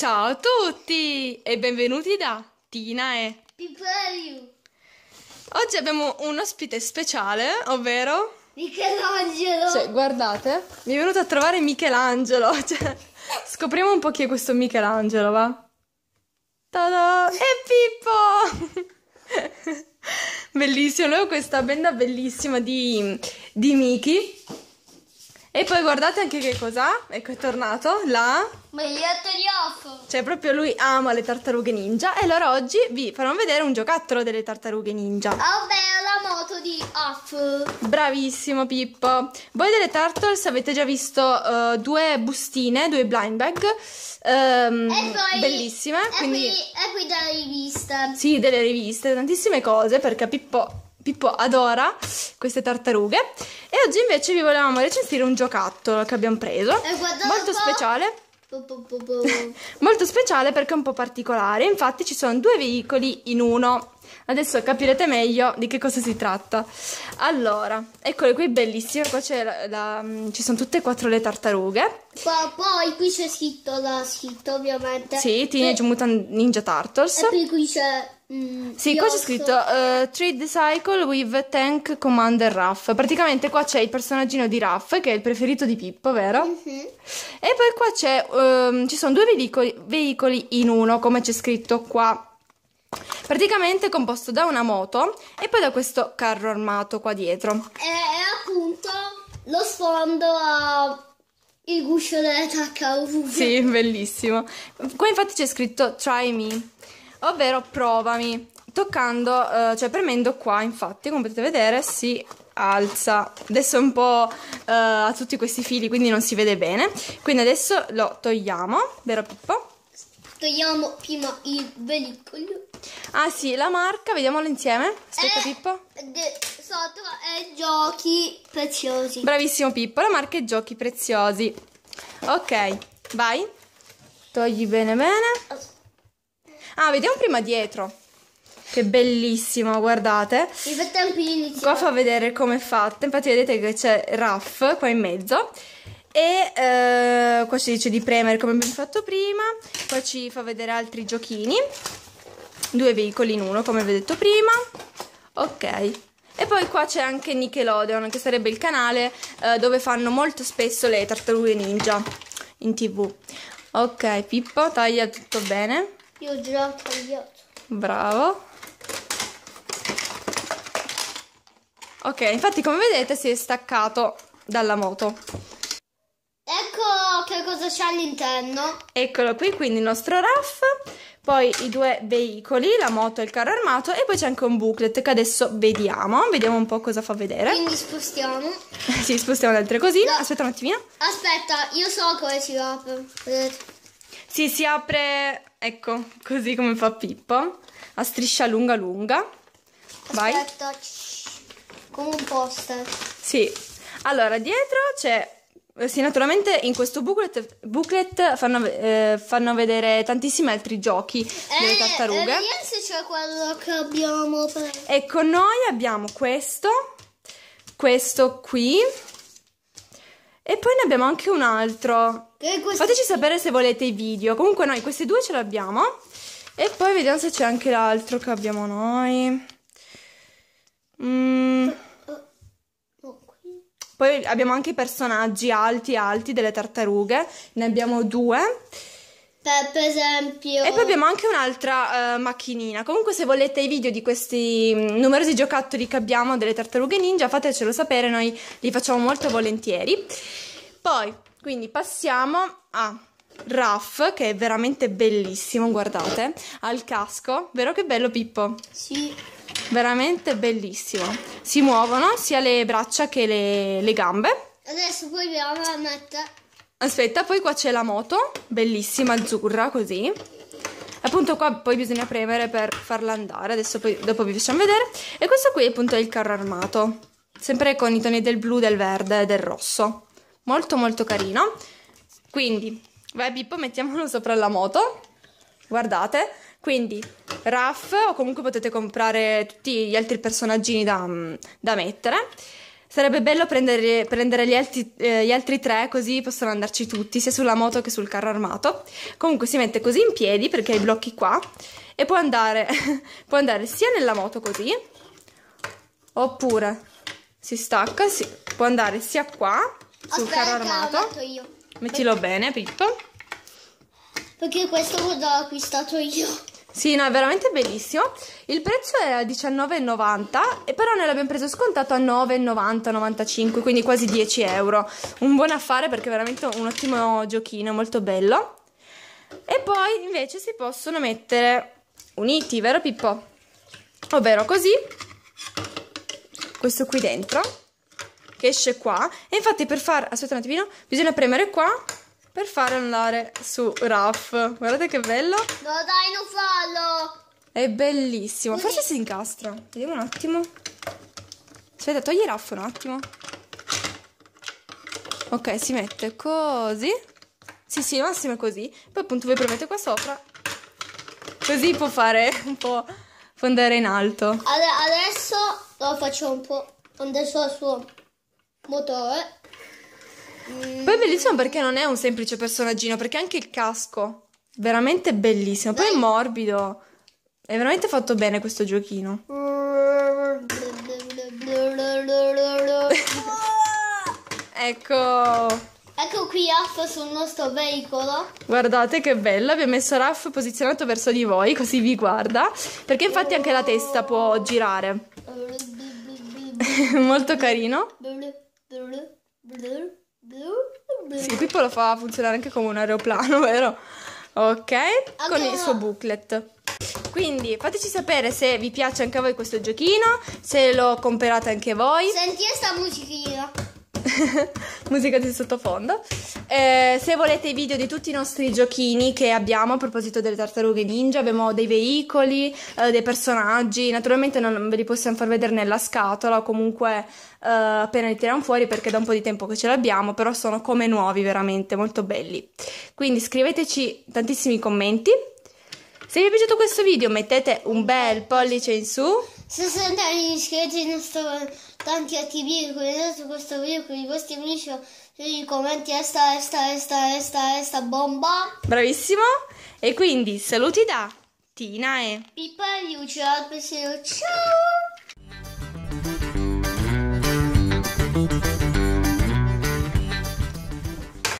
Ciao a tutti e benvenuti da Tina e Pipariu. Oggi abbiamo un ospite speciale, ovvero Michelangelo. Cioè, guardate, mi è venuto a trovare Michelangelo. Cioè, scopriamo un po' chi è questo Michelangelo, va? Tada! E Pippo! Bellissimo, noi questa benda bellissima di, di Miki e poi guardate anche che cos'ha. Ecco, è tornato la... Maglietta di off. Cioè, proprio lui ama le tartarughe ninja. E allora oggi vi farò vedere un giocattolo delle tartarughe ninja. Ovvero la moto di off. Bravissimo, Pippo. Voi delle Turtles avete già visto uh, due bustine, due blind bag. Um, poi, bellissime. E, quindi... qui, e qui delle riviste. Sì, delle riviste, tantissime cose, perché Pippo Pippo adora queste tartarughe e oggi invece vi volevamo recensire un giocattolo che abbiamo preso molto speciale molto speciale perché è un po' particolare infatti ci sono due veicoli in uno Adesso capirete meglio di che cosa si tratta. Allora, eccole qui bellissime, qua la, la, mm, ci sono tutte e quattro le tartarughe. Qua, poi qui c'è scritto la scritta ovviamente. Sì, Teenage e... Mutant Ninja Turtles. E poi qui c'è... Mm, sì, qua c'è scritto uh, Trade Cycle with Tank Commander Ruff. Praticamente qua c'è il personaggino di Ruff, che è il preferito di Pippo, vero? Mm -hmm. E poi qua c'è, um, ci sono due veicoli, veicoli in uno, come c'è scritto qua praticamente è composto da una moto e poi da questo carro armato qua dietro. E appunto lo sfondo ha il guscio della tacca ovunque. Sì, bellissimo. Qua infatti c'è scritto try me, ovvero provami. Toccando, eh, cioè premendo qua, infatti, come potete vedere, si alza. Adesso è un po' eh, a tutti questi fili, quindi non si vede bene. Quindi adesso lo togliamo, vero Pippo? Togliamo prima il velicolo. Ah sì, la marca, vediamola insieme. Aspetta eh, Pippo. sotto è giochi preziosi. Bravissimo Pippo, la marca è giochi preziosi. Ok, vai. Togli bene bene. Ah, vediamo prima dietro. Che bellissimo, guardate. Nel frattempo io Qua fa vedere come è fatta. Infatti vedete che c'è Raff qua in mezzo e eh, qua si dice di premere come abbiamo fatto prima poi ci fa vedere altri giochini due veicoli in uno come vi ho detto prima ok e poi qua c'è anche Nickelodeon che sarebbe il canale eh, dove fanno molto spesso le tartarughe ninja in tv ok Pippo taglia tutto bene io ho tagliato bravo ok infatti come vedete si è staccato dalla moto c'è all'interno. Eccolo qui, quindi il nostro raff, poi i due veicoli, la moto e il carro armato e poi c'è anche un booklet che adesso vediamo, vediamo un po' cosa fa vedere. Quindi spostiamo. sì, spostiamo le altre cosine. No. Aspetta un attimino. Aspetta, io so come si apre. Sì, si apre, ecco, così come fa Pippo, a striscia lunga lunga. Vai. come un poster. Sì. Allora, dietro c'è eh, sì, naturalmente in questo booklet, booklet fanno, eh, fanno, vedere tantissimi altri giochi eh, delle tartarughe. Eh, se c'è quello che abbiamo preso. E con noi abbiamo questo, questo qui. E poi ne abbiamo anche un altro. Fateci sapere se volete i video. Comunque noi questi due ce l'abbiamo. E poi vediamo se c'è anche l'altro che abbiamo noi. Mmm... Poi abbiamo anche i personaggi alti alti delle tartarughe, ne abbiamo due. Per esempio. E poi abbiamo anche un'altra uh, macchinina. Comunque, se volete i video di questi mm, numerosi giocattoli che abbiamo delle tartarughe ninja, fatecelo sapere, noi li facciamo molto volentieri. Poi, quindi passiamo a Raff, che è veramente bellissimo, guardate, al casco. Vero che bello, Pippo? Sì veramente bellissimo. Si muovono sia le braccia che le, le gambe. Adesso poi proviamo a mettere... Aspetta, poi qua c'è la moto, bellissima, azzurra, così. Appunto qua poi bisogna premere per farla andare, adesso poi, dopo vi facciamo vedere. E questo qui appunto è il carro armato, sempre con i toni del blu, del verde e del rosso. Molto molto carino. Quindi, vai Pippo, mettiamolo sopra la moto. Guardate, quindi Raff o comunque potete comprare tutti gli altri personaggini da, mm, da mettere. Sarebbe bello prendere, prendere gli, altri, eh, gli, altri, tre così possono andarci tutti, sia sulla moto che sul carro armato. Comunque si mette così in piedi perché ha i blocchi qua e può andare, può andare sia nella moto così, oppure si stacca, si, può andare sia qua sul Aspetta, carro armato. Mettilo Perché? bene, Pippo. Perché questo l'ho acquistato io. Sì, no, è veramente bellissimo. Il prezzo è a 19,90 e però noi l'abbiamo preso scontato a 9,90, 95, quindi quasi 10 euro. Un buon affare perché è veramente un ottimo giochino, molto bello. E poi invece si possono mettere uniti, vero Pippo? Ovvero così, questo qui dentro, che esce qua. E infatti per far, aspetta un attimino, bisogna premere qua per fare andare su Raff. Guardate che bello. No dai, non fallo. È bellissimo. Così. Forse si incastra. Vediamo un attimo. Aspetta, togli Raff un attimo. Ok, si mette così. Sì, sì, massimo è così. Poi appunto voi premete qua sopra. Così può fare un po' fondere in alto. adesso lo faccio un po' fondere sul suo motore. Poi è bellissimo perché non è un semplice personaggino, perché anche il casco, veramente bellissimo. Poi è morbido. È veramente fatto bene questo giochino. ecco. Ecco qui Raff sul nostro veicolo. Guardate che bello, abbiamo messo Raff posizionato verso di voi, così vi guarda. Perché infatti anche la testa può girare. Molto carino. Sì, Pippo lo fa funzionare anche come un aeroplano, vero? Ok, okay con il suo booklet. Quindi fateci sapere se vi piace anche a voi questo giochino, se lo comprate anche voi. Senti questa musichina. musica di sottofondo. Eh, se volete i video di tutti i nostri giochini che abbiamo a proposito delle tartarughe ninja, abbiamo dei veicoli, eh, dei personaggi, naturalmente non ve li possiamo far vedere nella scatola o comunque eh, appena li tiriamo fuori perché da un po' di tempo che ce l'abbiamo, però sono come nuovi veramente, molto belli. Quindi scriveteci tantissimi commenti. Se vi è piaciuto questo video mettete un bel pollice in su. Se siete iscritti al nostro tanti attivi collegati su questo video con i vostri amici i commenti esta eh, esta eh, esta eh, esta esta bomba bravissimo e quindi saluti da Tina e Pippa Lucia al pensiero ciao